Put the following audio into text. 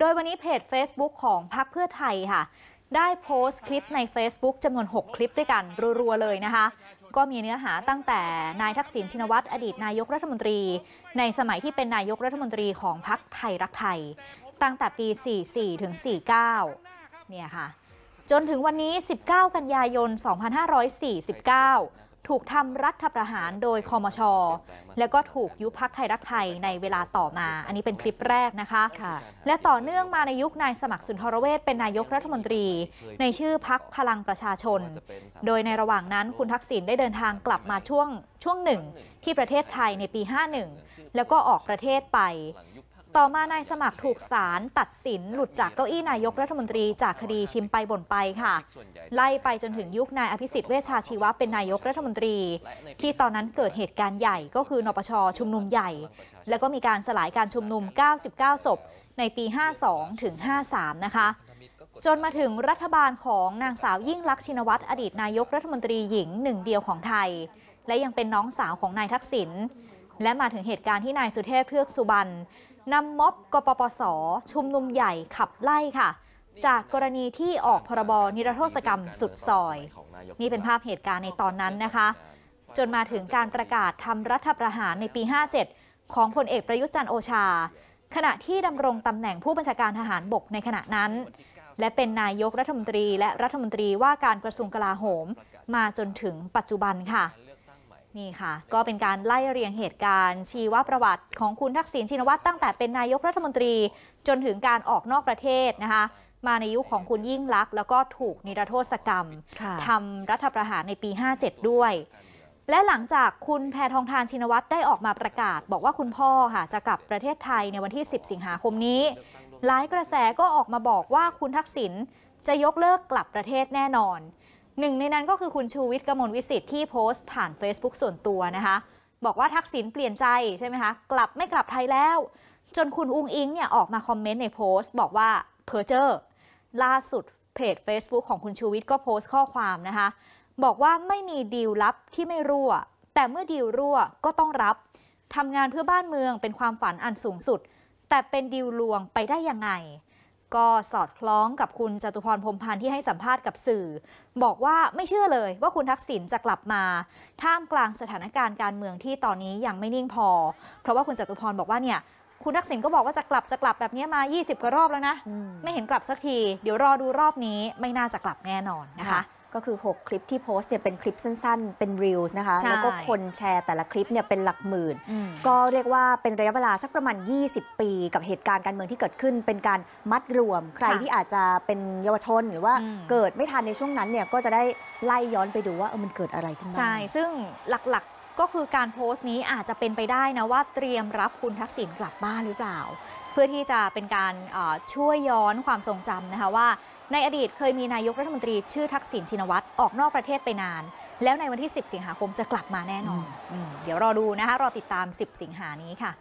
โดยวันนี้เพจ Facebook ของพรรคเพื่อไทยค่ะ ได้โพสต์คลิปใน Facebook จำนวน 6 คลิปด้วยกัน รัว ๆ เลยนะคะ ก็มีเนื้อหาตั้งแต่นายทักษิณชินวัตร อดีตนายกรัฐมนตรีในสมัยที่เป็นนายกรัฐมนตรีของพรรคไทยรักไทย ตั้งแต่ปี 44 ถึง 49 เนี่ยค่ะ จนถึงวันนี้ 19 กันยายน 2549ถูกทำรัฐประหารโดยคอมชอแล้วก็ถูกยุพักไทยรักไทยในเวลาต่อมาอันนี้เป็นคลิปแรกนะคะคะและต่อเนื่องมาในยุคนายสมัครสุนทรเวชเป็นนายกรัฐมนตรีในชื่อพักพลังประชาชน โดยในระหว่างนั้นคุณทักษิณได้เดินทางกลับมาช่วงช่วงหนึ่งที่ประเทศไทยในปี 51 แล้วก็ออกประเทศไปต่อมานายสมัครถูกศาลตัดสินหลุดจากเก้าอี้นายกรัฐมนตรี จากคดีชิมไปบ่นไปค่ะ ไล่ไปจนถึงยุคนายอภิสิทธิ์เวชชาชีวะเป็นนายกรัฐมนตรี ที่ตอนนั้นเกิดเหตุการณ์ใหญ่ก็คือนปชชุมนุมใหญ่ แล้วก็มีการสลายการชุมนุม 99 ศพในปี 52 ถึง 53 นะคะ จนมาถึงรัฐบาลของนางสาวยิ่งลักษณ์ชินวัตรอดีตนายกรัฐมนตรีหญิงหนึ่งเดียวของไทย และยังเป็นน้องสาวของนายทักษิณและมาถึงเหตุการณ์ที่นายสุเทพเพือกสุบรรณนำม็อบกปปส ชุมนุมใหญ่ขับไล่ค่ะ จากกรณีที่ออกพรบนิรโทษกรรมสุดซอย นี่เป็นภาพเหตุการณ์ในตอนนั้นนะคะ จนมาถึงการประกาศทำรัฐประหารในปี 57 ของพลเอกประยุทธ์จันโอชา ขณะที่ดำรงตำแหน่งผู้บัญชาการทหารบกในขณะนั้น และเป็นนายกรัฐมนตรีและรัฐมนตรีว่าการกระทรวงกลาโหม มาจนถึงปัจจุบันค่ะนี่ค่ะ ก็เป็นการไล่เรียงเหตุการณ์ ชีวประวัติของคุณทักษิณชินวัตรตั้งแต่เป็นนายกรัฐมนตรีจนถึงการออกนอกประเทศนะคะมาในยุคขของคุณยิ่งลักษณ์แล้วก็ถูกนิรโทษกรรมทำรัฐประหารในปี 57 ด้วย และหลังจากคุณแพทองทานชินวัตรได้ออกมาประกาศ บอกว่าคุณพ่อค่ะจะกลับประเทศไทยในวันที่ 10 สิงหาคมนี้ หลายกระแสก็ออกมาบอกว่าคุณทักษิณจะยกเลิกกลับประเทศแน่นอนหนึ่งในนั้นก็คือคุณชูวิทย์กมลวิสิต์ที่โพสต์ผ่าน Facebook ส่วนตัวนะคะบอกว่าทักษิณเปลี่ยนใจใช่ไหมคะ กลับไม่กลับไทยแล้ว จนคุณอุงอิงเนี่ยออกมาคอมเมนต์ในโพสต์บอกว่าเพอเจอร์ล่าสุดเพจ Facebook ของคุณชูวิทย์ก็โพสต์ข้อความนะคะบอกว่าไม่มีดีลลับที่ไม่รั่วแต่เมื่อดีลรั่วก็ต้องรับทำงานเพื่อบ้านเมืองเป็นความฝันอันสูงสุด แต่เป็นดีลลวงไปได้ยังไงก็สอดคล้องกับคุณจตุพรพรมพันธ์ที่ให้สัมภาษณ์กับสื่อ บอกว่าไม่เชื่อเลยว่าคุณทักษิณจะกลับมาท่ามกลางสถานการณ์การเมืองที่ตอนนี้ยังไม่นิ่งพอ เพราะว่าคุณจตุพรบอกว่าเนี่ย คุณทักษิณก็บอกว่าจะกลับจะกลับแบบนี้มา 20กว่ารอบแล้วนะไม่เห็นกลับสักที เดี๋ยวรอดูรอบนี้ไม่น่าจะกลับแน่นอนนะคะก็คือ 6 คลิปที่โพสต์เนี่ยเป็นคลิปสั้นๆ เป็นรีลส์นะคะ แล้วก็คนแชร์แต่ละคลิปเนี่ยเป็นหลักหมื่น ก็เรียกว่าเป็นระยะเวลาสักประมาณ 20 ปีกับเหตุการณ์การเมืองที่เกิดขึ้น เป็นการมัดรวม ใครที่อาจจะเป็นเยาวชนหรือว่าเกิดไม่ทันในช่วงนั้นเนี่ยก็จะได้ไล่ย้อนไปดูว่าเออมันเกิดอะไรขึ้นบ้างใช่ ซึ่งหลักก็คือการโพสต์นี้อาจจะเป็นไปได้นะว่าเตรียมรับคุณทักษิณกลับบ้านหรือเปล่า เพื่อที่จะเป็นการช่วยย้อนความทรงจำนะคะว่า ในอดีตเคยมีนายกรัฐมนตรีชื่อทักษิณชินวัตร ออกนอกประเทศไปนาน แล้วในวันที่ 10 สิงหาคมจะกลับมาแน่นอนอเดี๋ยวรอดูนะคะรอติดตาม 10 สิงหานี้ค่ะ